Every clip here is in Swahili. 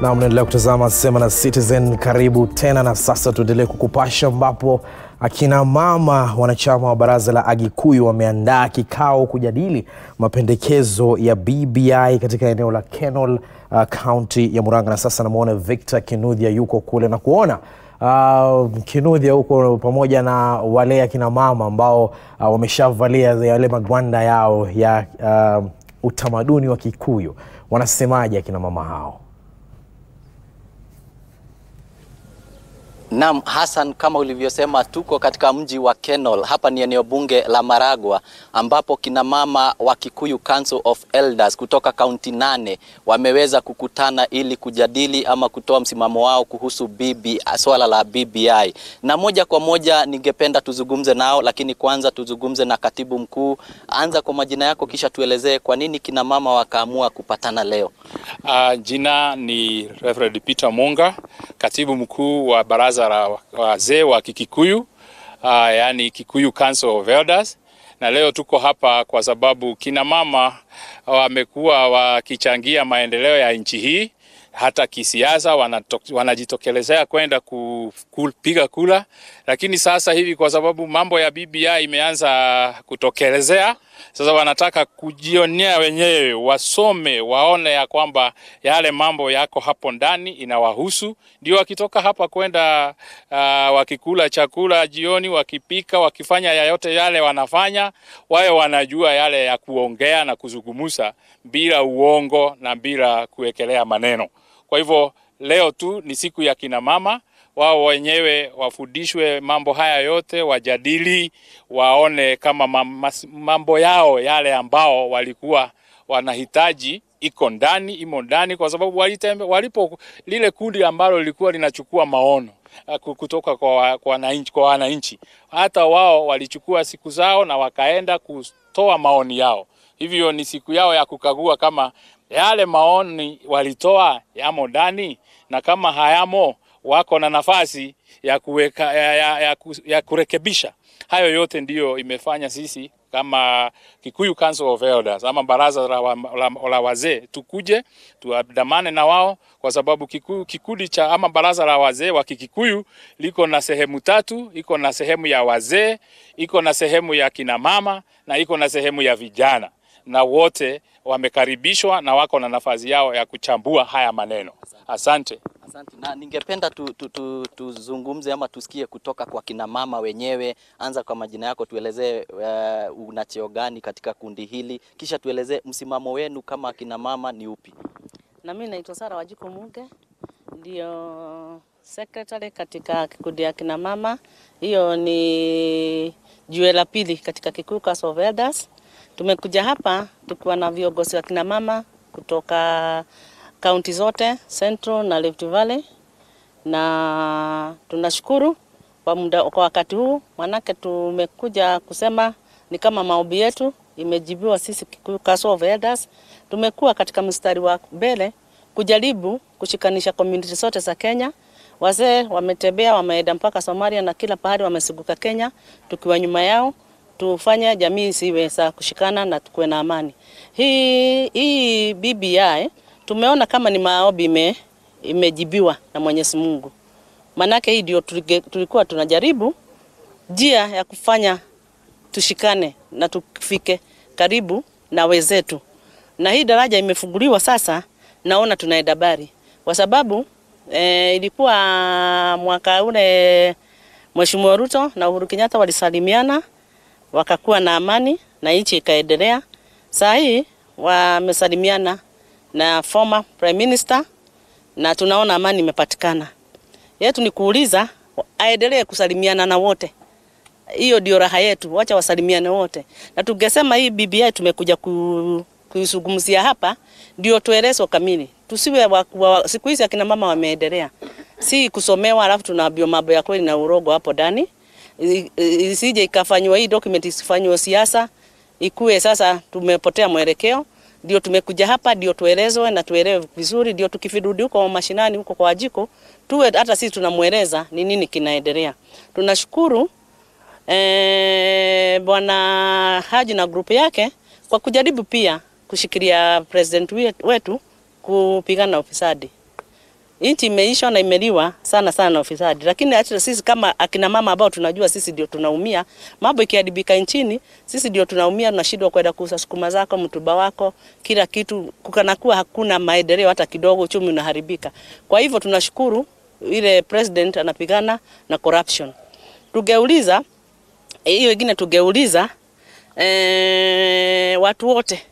na mnaendelea kutazama Sema na Citizen. Karibu tena, na sasa tuendelee kukupasha, ambapo akina mama wanachama wa baraza la Agikuyu wameandaa kikao kujadili mapendekezo ya BBI katika eneo la Kenol, uh, kaunti ya Murang'a. Na sasa namwona Victor Kinuthia yuko kule na kuona uh, Kinuthia huko pamoja na wale akina mama ambao uh, wameshavalia yale magwanda yao ya uh, utamaduni wa Kikuyu, wanasemaje akina mama hao? Naam, Hassan, kama ulivyosema, tuko katika mji wa Kenol. Hapa ni eneo bunge la Maragwa ambapo kina mama wa Kikuyu Council of Elders kutoka kaunti nane wameweza kukutana ili kujadili ama kutoa msimamo wao kuhusu BBI, swala la BBI, na moja kwa moja ningependa tuzungumze nao, lakini kwanza tuzungumze na katibu mkuu. Anza kwa majina yako, kisha tuelezee kwa nini kina mama wakaamua kupatana leo. Uh, jina ni Reverend Peter Munga katibu mkuu wa baraza la wazee wa Kikikuyu, ah, yani Kikuyu Council of Elders, na leo tuko hapa kwa sababu kina mama wamekuwa wakichangia maendeleo ya nchi hii hata kisiasa wanajitokelezea kwenda kupiga kula, lakini sasa hivi kwa sababu mambo ya BBI imeanza kutokelezea sasa, wanataka kujionea wenyewe, wasome waone ya kwamba yale mambo yako hapo ndani inawahusu, ndio wakitoka hapa kwenda uh, wakikula chakula jioni, wakipika, wakifanya yayote yale wanafanya, wao wanajua yale ya kuongea na kuzungumza bila uongo na bila kuwekelea maneno. Kwa hivyo leo tu ni siku ya kina mama, wao wenyewe wafundishwe mambo haya yote, wajadili, waone kama mambo yao yale ambao walikuwa wanahitaji iko ndani, imo ndani, kwa sababu walitembe, walipo lile kundi ambalo lilikuwa linachukua maono eh, kutoka kwa wananchi, kwa wananchi hata wao walichukua siku zao na wakaenda kutoa maoni yao. Hivyo ni siku yao ya kukagua kama yale maoni walitoa yamo ndani, na kama hayamo wako na nafasi ya, kuweka, ya, ya, ya, ya kurekebisha. Hayo yote ndiyo imefanya sisi kama Kikuyu Council of Elders ama baraza la, la, la, la wazee tukuje tuandamane na wao, kwa sababu Kikuyu, kikundi cha ama baraza la wazee wa Kikikuyu liko na sehemu tatu, iko na sehemu ya wazee, iko na sehemu ya kinamama na iko na sehemu ya vijana na wote wamekaribishwa na wako na nafasi yao ya kuchambua haya maneno. Asante. Asante. Na ningependa tuzungumze tu, tu, ama tusikie kutoka kwa kina mama wenyewe. Anza kwa majina yako, tuelezee uh, una cheo gani katika kundi hili, kisha tuelezee msimamo wenu kama kina mama ni upi. Na mimi naitwa Sara Wajiko Muge, ndio secretary katika kikundi ya kina mama. Hiyo ni jue la pili katika Kikuyu Council of Elders. Tumekuja hapa tukiwa na viongozi wa kina mama kutoka kaunti zote Central na Rift Valley, na tunashukuru kwa muda, kwa wakati huu, manake tumekuja kusema ni kama maombi yetu imejibiwa. Sisi Kikuyu Council of Elders tumekuwa katika mstari wa mbele kujaribu kushikanisha community zote za Kenya. Wazee wametembea wameenda mpaka Somalia na kila pahali wamesuguka Kenya tukiwa nyuma yao tufanye jamii siweza kushikana na tukuwe na amani. Hii, hii BBI tumeona kama ni maombi ime, imejibiwa na Mwenyezi Mungu, manake hii ndio tulikuwa tunajaribu njia ya kufanya tushikane na tufike karibu na wenzetu, na hii daraja imefunguliwa sasa, naona tunaenda bari kwa sababu e, ilikuwa mwaka ule Mheshimiwa Ruto na Uhuru Kenyatta walisalimiana wakakuwa na amani na nchi ikaendelea. Saa hii wamesalimiana na former prime minister na tunaona amani imepatikana. Yetu ni kuuliza aendelee kusalimiana na wote, hiyo ndio raha yetu, wacha wasalimiane wote. Na tungesema hii BBI tumekuja ku kuizungumzia hapa, ndio tuelezwe kamili, tusiwe wa, wa, siku hizi akina mama wameendelea, si kusomewa alafu tunaambiwa mambo ya kweli na urogo hapo ndani isije ikafanywa hii document isifanywe siasa, ikuwe sasa tumepotea mwelekeo. Ndio tumekuja hapa, ndio tuelezwe na tuelewe vizuri, ndio tukifirudi huko mashinani huko kwa jiko tuwe hata sisi tunamweleza ni nini kinaendelea. Tunashukuru eh, Bwana Haji na grupu yake kwa kujaribu pia kushikilia president wetu kupigana na ufisadi. Nchi imeisha na imeliwa sana sana na ufisadi, lakini actually sisi kama akina mama ambao tunajua sisi ndio tunaumia, mambo ikiharibika nchini sisi ndio tunaumia, tunashindwa kwenda kuuza sukuma zako, mtuba wako, kila kitu, kukanakuwa hakuna maendeleo hata kidogo, uchumi unaharibika. Kwa hivyo tunashukuru ile president anapigana na corruption. Tugeuliza hiyo wengine, tugeuliza e, watu wote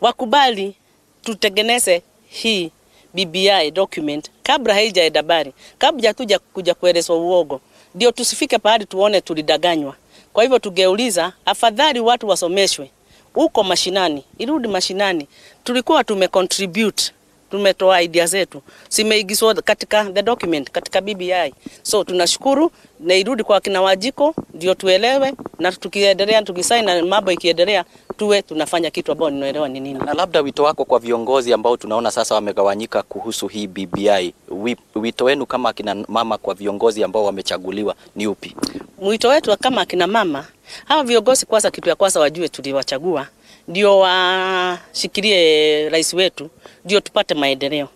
wakubali tutengeneze hii BBI document kabla haijaedabari, kabla hatuja kuja kuelezwa uogo, ndio tusifike pahali tuone tulidanganywa. Kwa hivyo tugeuliza afadhali watu wasomeshwe huko mashinani, irudi mashinani, tulikuwa tumecontribute tumetoa idea zetu, zimeigizwa katika the document, katika BBI. So tunashukuru na irudi kwa kina Wajiko ndio tuelewe, na tukiendelea tukisaini na mambo ikiendelea, tuwe tunafanya kitu ambao ninaelewa ni nini. Na labda wito wako kwa viongozi ambao tunaona sasa wamegawanyika kuhusu hii BBI, wito wenu kama akina mama kwa viongozi ambao wamechaguliwa ni upi? Mwito wetu kama akina mama Hawa viongozi kwanza, kitu ya kwanza wajue tuliwachagua ndio washikilie rais wetu, ndio tupate maendeleo,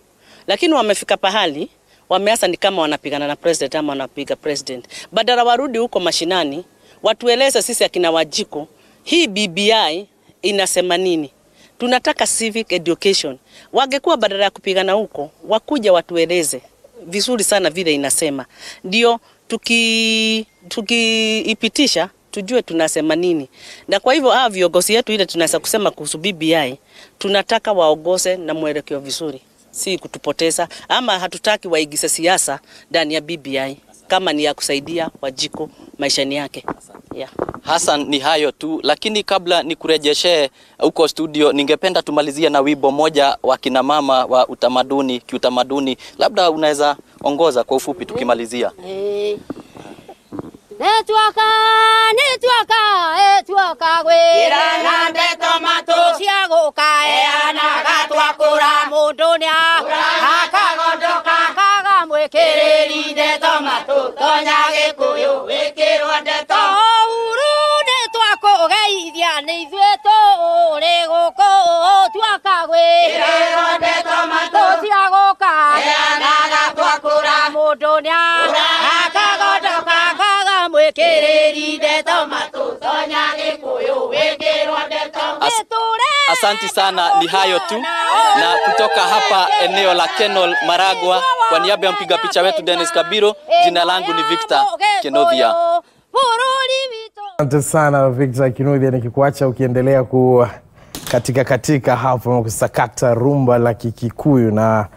lakini wamefika pahali wameasa ni kama wanapigana na president ama wanapiga president, badala warudi huko mashinani watueleze sisi akina Wajiko hii BBI inasema nini. Tunataka civic education. Wangekuwa badala ya kupigana huko wakuja watueleze vizuri sana vile inasema, ndio tukiipitisha tuki tujue tunasema nini. Na kwa hivyo hawa viongozi yetu, ile tunaweza kusema kuhusu BBI, tunataka waongoze na mwelekeo vizuri, si kutupoteza, ama hatutaki waigise siasa ndani ya BBI kama ni ya kusaidia Wajiko maishani yake yeah. Hassan, ni hayo tu, lakini kabla ni kurejeshee huko studio, ningependa tumalizie na wimbo moja wa mama wa utamaduni kiutamaduni, labda unaweza ongoza kwa ufupi tukimalizia. Eh, Etuaka, netuaka, etuaka we. Irana de tomato. Siago ka. Eana gatua kura. Modonia. Kura haka godoka. Kaga mweke. Kireri de Tonya gekuyo. Wekiro de Asanti sana, ni hayo tu, na kutoka hapa eneo la Kenol Maragwa, kwa niaba ya mpiga picha wetu Dennis Kabiro, jina langu ni Victor Kenothia. Asante sana Victor Kinothia, nikikuacha ukiendelea ku katika katika hapo kusakata rumba la Kikikuyu na